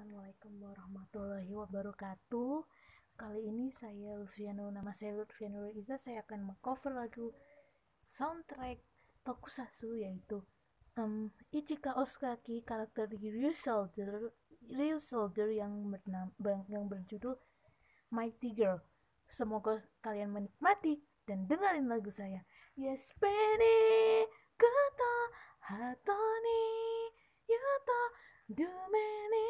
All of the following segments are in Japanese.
Assalamualaikum warahmatullahi wabarakatuh Kali ini saya Lufiano, nama saya Lufiano Riza. Saya akan mengcover lagu soundtrack Tokusatsu yaitu um, Ichika Osaki karakter Real Soldier Real Soldier yang, bernama, yang berjudul Mighty Girl Semoga kalian menikmati dan dengerin lagu saya Yes, Penny, kata hatoni yuta dumeni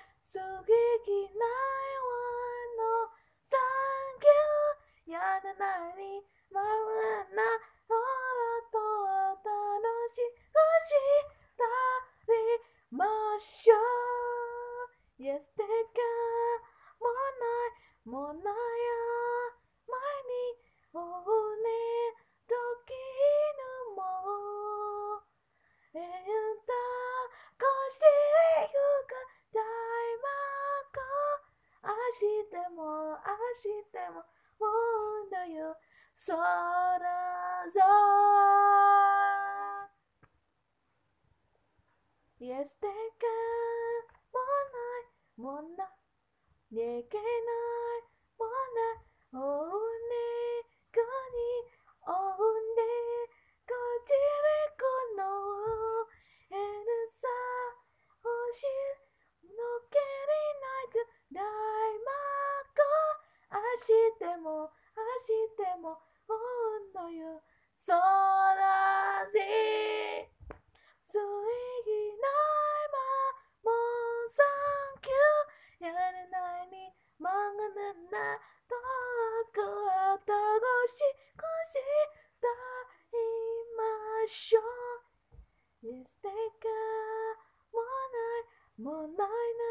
に回らな空と楽しくしたりましょう Yes, てかもないもなや前にもうね時のもエンタこしてゆくタイマー明日も明日も空空イエステカもないもんな逃げないもないおうねこにおうねこじれこのエルサ星のけりないで大魔法明日も明日ものよそうだぜそいぎないまもうサンキューやれないに漫がななとこあたごしこしだいましょう捨てかもないもうないな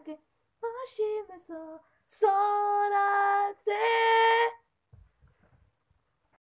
けもしもそう空全